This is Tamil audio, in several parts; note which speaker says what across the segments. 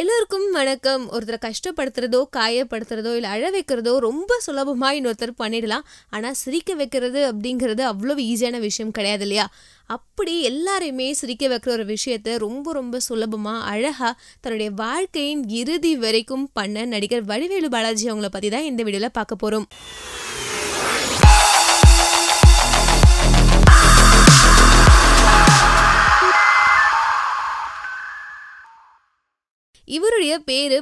Speaker 1: எல்லோருக்கும் வணக்கம் ஒருத்தரை கஷ்டப்படுத்துறதோ காயப்படுத்துறதோ இல்லை அழ வைக்கிறதோ ரொம்ப சுலபமாக இன்னொருத்தர் பண்ணிடலாம் ஆனால் சிரிக்க வைக்கிறது அப்படிங்கிறது அவ்வளோ ஈஸியான விஷயம் கிடையாது இல்லையா அப்படி எல்லாரையுமே சிரிக்க வைக்கிற ஒரு விஷயத்த ரொம்ப ரொம்ப சுலபமாக அழகாக தன்னுடைய வாழ்க்கையின் இறுதி வரைக்கும் பண்ண நடிகர் வடிவேலு பாலாஜி அவங்கள பற்றி தான் இந்த வீடியோவில் பார்க்க போகிறோம் இவருடைய பேர்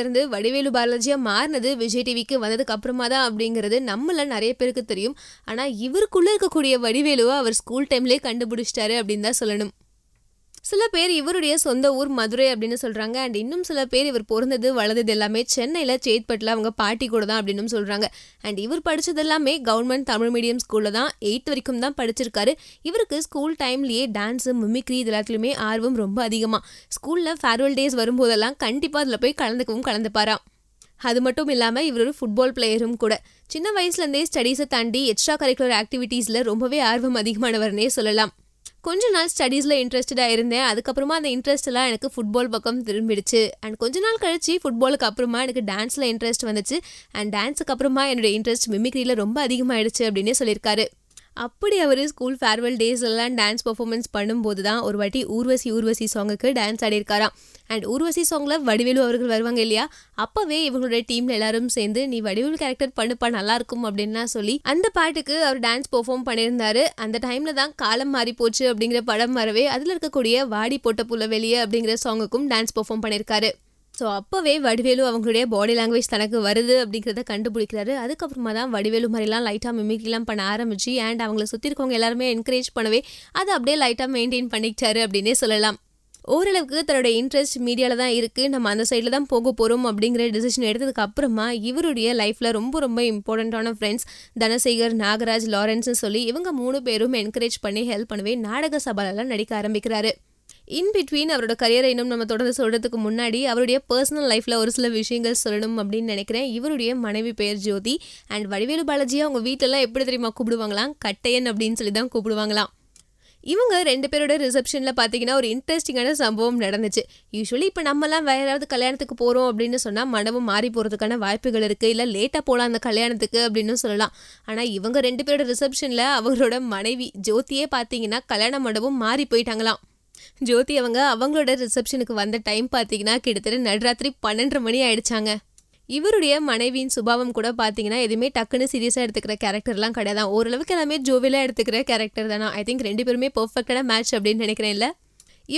Speaker 1: இருந்து வடிவேலு பாலாஜியாக மாறினது விஜய் டிவிக்கு வந்ததுக்கு அப்புறமா தான் அப்படிங்கிறது நம்மள நிறைய பேருக்கு தெரியும் ஆனால் இவருக்குள்ளே இருக்கக்கூடிய வடிவேலுவை அவர் ஸ்கூல் டைம்லேயே கண்டுபிடிச்சிட்டாரு அப்படின்னு தான் சொல்லணும் சில பேர் இவருடைய சொந்த ஊர் மதுரை அப்படின்னு சொல்கிறாங்க அண்ட் இன்னும் சில பேர் இவர் பிறந்தது வளர்ந்தது எல்லாமே சென்னையில் சேத்பட்டில் அவங்க பாட்டி கூட தான் அப்படின்னு சொல்கிறாங்க அண்ட் இவர் படித்தது எல்லாமே கவர்மெண்ட் தமிழ் மீடியம் ஸ்கூலில் தான் எயித் வரைக்கும் தான் படிச்சிருக்காரு இவருக்கு ஸ்கூல் டைம்லேயே டான்ஸு மிமிக்ரி இது எல்லாத்துலேயுமே ஆர்வம் ரொம்ப அதிகமாக ஸ்கூலில் ஃபேர்வெல் டேஸ் வரும்போதெல்லாம் கண்டிப்பாக அதில் போய் கலந்துக்கவும் கலந்துப்பாராம் அது மட்டும் இல்லாமல் இவர் ஒரு ஃபுட்பால் பிளேயரும் கூட சின்ன வயசுலேருந்தே ஸ்டடீஸை தாண்டி எக்ஸ்ட்ரா கரிக்குலர் ஆக்டிவிட்டீஸில் ரொம்பவே ஆர்வம் அதிகமானவர்னே சொல்லலாம் கொஞ்ச நாள் ஸ்டடீஸில் இன்ட்ரெஸ்டடாக இருந்தேன் அதுக்கப்புறமா அந்த இன்ட்ரெஸ்ட்லாம் எனக்கு ஃபுட்பால் பக்கம் திரும்பிடுச்சு அண்ட் கொஞ்ச நாள் கழிச்சு ஃபுட்பாலுக்கு அப்புறமா எனக்கு டான்ஸில் இன்ட்ரெஸ்ட் வந்துச்சு அண்ட் டான்ஸுக்கு அப்புறமா என்னுடைய இன்ட்ரெஸ்ட் மிமிக்ரியில் ரொம்ப அதிகமாகிடுச்சு அப்படின்னே சொல்லியிருக்காரு அப்படி அவர் ஸ்கூல் ஃபேர்வெல் டேஸ்லலாம் டான்ஸ் பர்ஃபார்மன்ஸ் பண்ணும்போது தான் ஒரு வாட்டி ஊர்வசி ஊர்வசி சாங்குக்கு டான்ஸ் ஆடியிருக்காராம் அண்ட் ஊர்வசி சாங்கில் வடிவேலு அவர்கள் வருவாங்க இல்லையா அப்போவே இவங்களுடைய டீமில் எல்லாரும் சேர்ந்து நீ வடிவேலு கேரக்டர் பண்ணுப்பா நல்லா இருக்கும் அப்படின்லாம் சொல்லி அந்த பாட்டுக்கு அவர் டான்ஸ் பெர்ஃபார்ம் பண்ணியிருந்தாரு அந்த டைமில் தான் காலம் மாறி போச்சு அப்படிங்கிற படம் வரவே அதில் இருக்கக்கூடிய வாடி போட்ட வெளியே அப்படிங்கிற சாங்குக்கும் டான்ஸ் பெர்ஃபார்ம் பண்ணியிருக்காரு ஸோ அப்போவே வடிவேலு அவங்களுடைய பாடி லாங்குவேஜ் தனக்கு வருது அப்படிங்கிறத கண்டுபிடிக்கிறாரு அதுக்கப்புறமா தான் வடிவேலு மாதிரிலாம் லைட்டாக மிமிக்லாம் பண்ண ஆரம்பிச்சு அண்ட் அவங்கள சுற்றி இருக்கவங்க எல்லாருமே என்கரேஜ் பண்ணவே அதை அப்படியே லைட்டாக மெயின்டைன் பண்ணிக்கிட்டாரு அப்படின்னே சொல்லலாம் ஓரளவுக்கு தன்னுடைய இன்ட்ரெஸ்ட் மீடியாவில் தான் இருக்குது நம்ம அந்த சைடில் தான் போக போகிறோம் அப்படிங்கிற டிசிஷன் எடுத்ததுக்கு அப்புறமா இவருடைய லைஃப்பில் ரொம்ப ரொம்ப இம்பார்ட்டண்ட்டான ஃப்ரெண்ட்ஸ் தனசேகர் நாகராஜ் லாரன்ஸ்னு சொல்லி இவங்க மூணு பேரும் என்கரேஜ் பண்ணி ஹெல்ப் பண்ணவே நாடக சபாலெல்லாம் நடிக்க ஆரம்பிக்கிறாரு இன் பிட்வீன் அவரோட கரியரை இன்னும் நம்ம தொடர்ந்து சொல்கிறதுக்கு முன்னாடி அவருடைய பர்சனல் லைஃப்பில் ஒரு சில விஷயங்கள் சொல்லணும் அப்படின்னு நினைக்கிறேன் இவருடைய மனைவி பெயர் ஜோதி அண்ட் வடிவேலு பாலாஜி அவங்க வீட்டெல்லாம் எப்படி தெரியுமா கூப்பிடுவாங்களாம் கட்டையன் அப்படின்னு சொல்லி தான் கூப்பிடுவாங்களாம் இவங்க ரெண்டு பேரோட ரிசப்ஷனில் பார்த்தீங்கன்னா ஒரு இன்ட்ரெஸ்டிங்கான சம்பவம் நடந்துச்சு யூஸ்வலி இப்போ நம்மலாம் வேற ஏதாவது கல்யாணத்துக்கு போகிறோம் அப்படின்னு சொன்னால் மனமும் மாறி போகிறதுக்கான வாய்ப்புகள் இருக்குது இல்லை லேட்டாக போகலாம் அந்த கல்யாணத்துக்கு அப்படின்னு சொல்லலாம் ஆனால் இவங்க ரெண்டு பேரோட ரிசப்ஷனில் அவங்களோட மனைவி ஜோதியே பார்த்தீங்கன்னா கல்யாண மண்டபம் மாறி போயிட்டாங்களாம் ஜோதி அவங்க அவங்களோட ரிசப்ஷனுக்கு வந்த டைம் பார்த்தீங்கன்னா கிட்டத்தட்ட நடுராத்திரி பன்னெண்டு மணி ஆயிடுச்சாங்க இவருடைய மனைவியின் சுபாவம் கூட பார்த்தீங்கன்னா எதுவுமே டக்குன்னு சீரியஸாக எடுத்துக்கிற கேரக்டர்லாம் கிடையாது ஓரளவுக்கு எல்லாமே ஜோவிலாக எடுத்துக்கிற கேரக்டர் தானே ஐ திங்க் ரெண்டு பேருமே பர்ஃபெக்டான மேட்ச் அப்படின்னு நினைக்கிறேன் இல்லை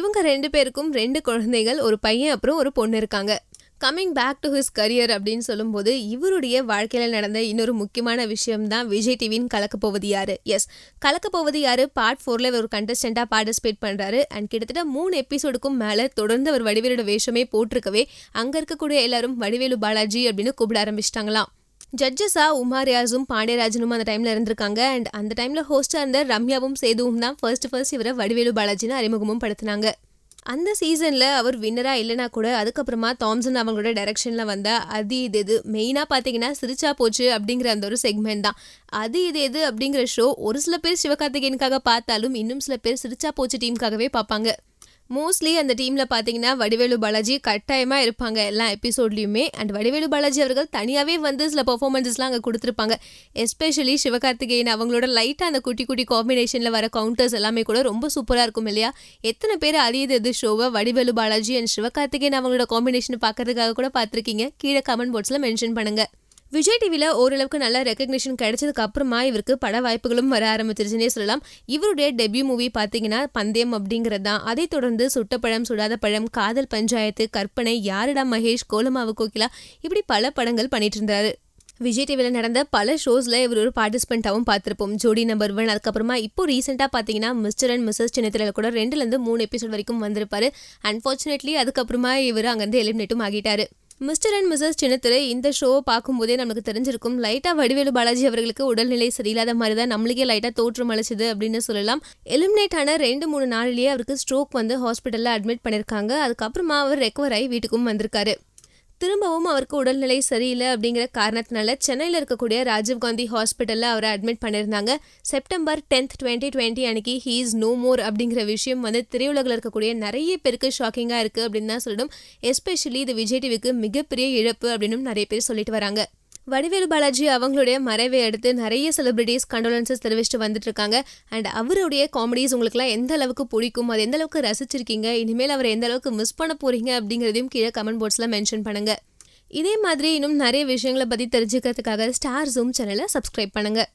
Speaker 1: இவங்க ரெண்டு பேருக்கும் ரெண்டு குழந்தைகள் ஒரு பையன் அப்புறம் ஒரு பொண்ணு இருக்காங்க coming back to his career அப்படின்னு சொல்லும்போது இவருடைய வாழ்க்கையில் நடந்த இன்னொரு முக்கியமான விஷயம் தான் விஜய் டிவியின் கலக்க போவது யாரு எஸ் கலக்க போவது யாரு பார்ட் ஃபோரில் ஒரு கண்டஸ்டண்டாக பார்ட்டிசிபேட் பண்ணுறாரு அண்ட் கிட்டத்தட்ட மூணு எபிசோடுக்கும் மேலே தொடர்ந்து அவர் வடிவேலோட வேஷமே போட்டிருக்கவே அங்கே இருக்கக்கூடிய எல்லாரும் வடிவேலு பாலாஜி அப்படின்னு கூப்பிட ஆரம்பிச்சிட்டாங்களாம் ஜட்ஜஸாக உமா ரியாஸும் பாண்டியராஜனும் அந்த டைமில் இருந்திருக்காங்க அண்ட் அந்த டைமில் ஹோஸ்டாக இருந்த ரம்யாவும் சேதுவும் தான் ஃபர்ஸ்ட் ஃபர்ஸ்ட் இவரை வடிவேலு பாலாஜின்னு அறிமுகமும் படுத்தினாங்க அந்த சீசனில் அவர் வின்னராக இல்லைனா கூட அதுக்கப்புறமா தாம்சன் அவங்களோட டைரக்ஷனில் வந்த அது இது இது மெயினாக பார்த்தீங்கன்னா சிரிச்சா போச்சு அப்படிங்கிற அந்த ஒரு செக்மெண்ட் தான் அது இது எது அப்படிங்கிற ஷோ ஒரு சில பேர் சிவகார்த்திகேயனுக்காக பார்த்தாலும் இன்னும் சில பேர் சிரிச்சா போச்சு டீமுக்காகவே பார்ப்பாங்க மோஸ்ட்லி அந்த டீமில் பார்த்தீங்கன்னா வடிவேலு பாலாஜி கட்டாயமாக இருப்பாங்க எல்லா எபிசோட்லேயுமே அண்ட் வடிவேலு பாலாஜி அவர்கள் தனியாகவே வந்து சில பர்ஃபார்மன்ஸஸ்லாம் அங்கே கொடுத்துருப்பாங்க எஸ்பெஷலி சிவகார்த்திகேயன் அவங்களோட லைட்டாக அந்த குட்டி குட்டி காம்பினேஷனில் வர கவுண்டர்ஸ் எல்லாமே கூட ரொம்ப சூப்பராக இருக்கும் இல்லையா எத்தனை பேர் அரியது இது ஷோவை வடிவேலு பாலாஜி அண்ட் சிவகார்த்திகேயன் அவங்களோட காம்பினேஷன் பார்க்கறதுக்காக கூட பார்த்துருக்கீங்க கீழே கமெண்ட் பாக்ஸில் மென்ஷன் பண்ணுங்கள் விஜய் டிவியில் ஓரளவுக்கு நல்ல ரெக்கக்னேஷன் கிடைச்சதுக்கு அப்புறமா இவருக்கு பட வாய்ப்புகளும் வர ஆரம்பிச்சிருச்சுன்னே சொல்லலாம் இவருடைய டெபியூ மூவி பார்த்தீங்கன்னா பந்தயம் அப்படிங்கிறது தான் அதை தொடர்ந்து சுட்டப்பழம் சுடாத பழம் காதல் பஞ்சாயத்து கற்பனை யாரிடா மகேஷ் கோலமாவு கோகிலா இப்படி பல படங்கள் பண்ணிட்டு இருந்தாரு விஜய் டிவியில் நடந்த பல ஷோஸில் இவர் ஒரு பார்ட்டிசிபெண்ட்டாகவும் பார்த்துருப்போம் ஜோடி நம்பர் ஒன் அதுக்கப்புறமா இப்போ ரீசெண்டாக பார்த்தீங்கன்னா மிஸ்டர் அண்ட் மிஸ்ஸஸ் சின்னத்தில் கூட ரெண்டுலேருந்து மூணு எபிசோட் வரைக்கும் வந்திருப்பார் அன்ஃபார்ச்சுனேட்லி அதுக்கப்புறமா இவர் அங்கேருந்து எலிமினேட்டும் ஆகிட்டாரு மிஸ்டர் அண்ட் மிஸ்ஸஸ் சின்னத்துறை இந்த ஷோவை பார்க்கும்போதே நமக்கு தெரிஞ்சிருக்கும் லைட்டாக வடிவேலு பாலாஜி அவர்களுக்கு உடல்நிலை சரியில்லாத மாதிரி தான் நம்மளுக்கே லைட்டாக தோற்றம் அளிச்சது அப்படின்னு சொல்லலாம் எலிமினேட் ஆன ரெண்டு மூணு நாளிலேயே அவருக்கு ஸ்ட்ரோக் வந்து ஹாஸ்பிட்டலில் அட்மிட் பண்ணியிருக்காங்க அதுக்கப்புறமா அவர் ரெக்கவர் ஆகி வீட்டுக்கும் வந்திருக்காரு திரும்பவும் அவருக்கு உடல்நிலை சரியில்லை அப்படிங்கிற காரணத்தினால சென்னையில் இருக்கக்கூடிய ராஜீவ்காந்தி ஹாஸ்பிட்டலில் அவரை அட்மிட் பண்ணியிருந்தாங்க செப்டம்பர் டென்த் டுவெண்ட்டி டுவெண்ட்டி அன்னைக்கு ஹீ இஸ் நோ மோர் அப்படிங்கிற விஷயம் வந்து திரையுலகில் இருக்கக்கூடிய நிறைய பேருக்கு ஷாக்கிங்காக இருக்குது அப்படின்னு தான் சொல்லிடும் எஸ்பெஷலி இது விஜய் டிவிக்கு மிகப்பெரிய இழப்பு அப்படின்னு நிறைய பேர் சொல்லிட்டு வராங்க வடிவேலு பாலாஜி அவங்களுடைய மறைவை அடுத்து நிறைய செலிபிரிட்டிஸ் கண்டோலன்சஸ் தெரிவிச்சுட்டு வந்துட்டு இருக்காங்க அண்ட் அவருடைய காமெடிஸ் உங்களுக்குலாம் எந்த அளவுக்கு பிடிக்கும் அது எந்த அளவுக்கு ரசிச்சிருக்கீங்க இனிமேல் அவர் எந்த அளவுக்கு மிஸ் பண்ண போறீங்க அப்படிங்கிறதையும் கீழே கமெண்ட் பாக்ஸில் மென்ஷன் பண்ணுங்க இதே மாதிரி இன்னும் நிறைய விஷயங்களை பற்றி தெரிஞ்சுக்கிறதுக்காக ஸ்டார் ஜூம் சேனலை சப்ஸ்கிரைப் பண்ணுங்கள்